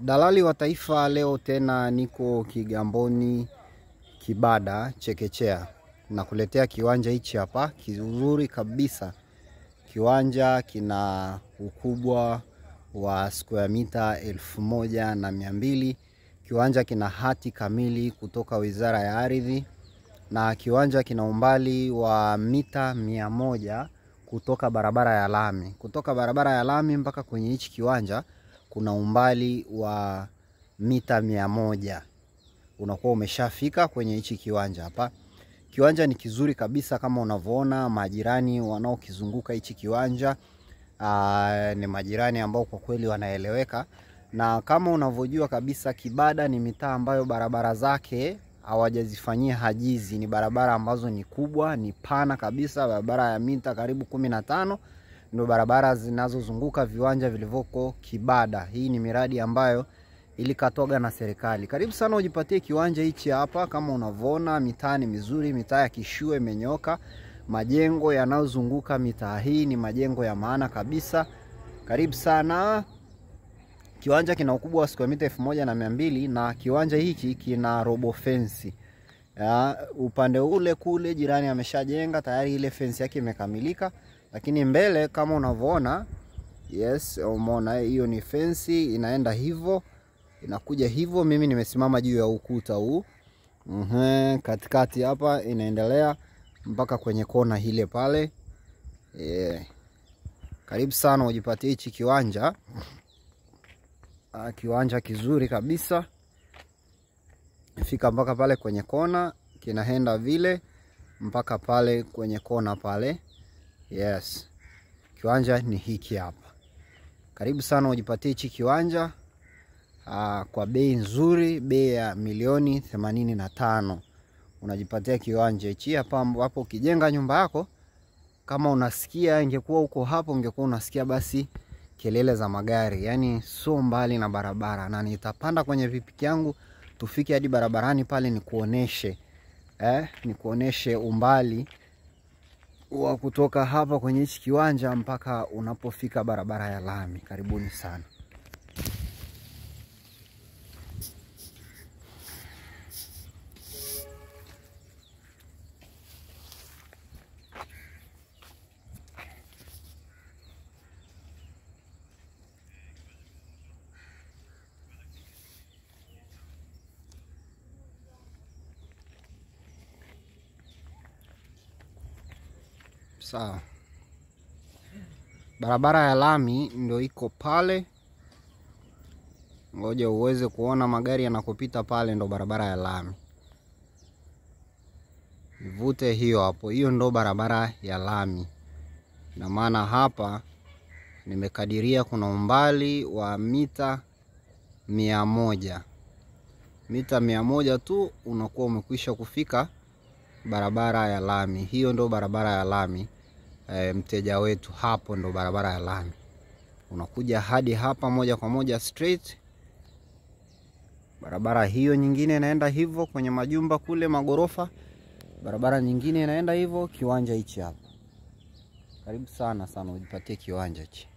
Dalali wa Taifa, leo tena niko Kigamboni, Kibada, Chekechea, nakuletea kiwanja hichi hapa kizuri kabisa. Kiwanja kina ukubwa wa square mita elfu moja na mia mbili. Kiwanja kina hati kamili kutoka Wizara ya Ardhi na kiwanja kina umbali wa mita mia moja kutoka barabara ya lami. Kutoka barabara ya lami mpaka kwenye hichi kiwanja kuna umbali wa mita mia moja unakuwa umeshafika kwenye hichi kiwanja hapa. Kiwanja ni kizuri kabisa kama unavyoona, majirani wanaokizunguka hichi kiwanja aa, ni majirani ambao kwa kweli wanaeleweka, na kama unavyojua kabisa, Kibada ni mitaa ambayo barabara zake hawajazifanyia hajizi. Ni barabara ambazo ni kubwa, ni pana kabisa, barabara ya mita karibu kumi na tano ndo barabara zinazozunguka viwanja vilivyoko Kibada. Hii ni miradi ambayo ilikatoga na serikali. Karibu sana ujipatie kiwanja hichi hapa, kama unavyoona, mitaa ni mizuri, mitaa ya Kishua imenyoka. Majengo yanayozunguka mitaa hii ni majengo ya maana kabisa. Karibu sana. Kiwanja kina ukubwa wa siku mita elfu moja na mia mbili na kiwanja hiki kina robo fensi ya, upande ule kule jirani ameshajenga tayari, ile fence yake imekamilika, lakini mbele kama unavyoona, yes, umeona hiyo ni fence inaenda hivyo inakuja hivyo. Mimi nimesimama juu ya ukuta huu mm katikati hapa, inaendelea mpaka kwenye kona ile pale yeah. Karibu sana ujipatie hichi kiwanja. Ah, kiwanja kizuri kabisa kinafika mpaka pale kwenye kona, kinaenda vile mpaka pale kwenye kona pale. Yes, kiwanja ni hiki hapa. Karibu sana ujipatie hichi kiwanja aa, ah, kwa bei nzuri, bei ya milioni themanini na tano unajipatia kiwanja hichi hapa, ambapo ukijenga nyumba yako kama unasikia, ingekuwa huko hapo ungekuwa unasikia basi kelele za magari, yani sio mbali na barabara, na nitapanda kwenye vipiki yangu tufike hadi barabarani pale nikuoneshe eh, nikuoneshe umbali wa kutoka hapa kwenye hichi kiwanja mpaka unapofika barabara ya lami. Karibuni sana. Sawa, barabara ya lami ndio iko pale. Ngoja uweze kuona magari yanakopita pale, ndo barabara ya lami. Ivute hiyo hapo, hiyo ndo barabara ya lami. Ina maana hapa nimekadiria kuna umbali wa mita mia moja mita mia moja tu unakuwa umekwisha kufika barabara ya lami. Hiyo ndo barabara ya lami e, mteja wetu hapo ndo barabara ya lami. Unakuja hadi hapa moja kwa moja street. Barabara hiyo nyingine inaenda hivyo kwenye majumba kule magorofa, barabara nyingine inaenda hivyo. Kiwanja hichi hapa, karibu sana sana ujipatie kiwanja hichi.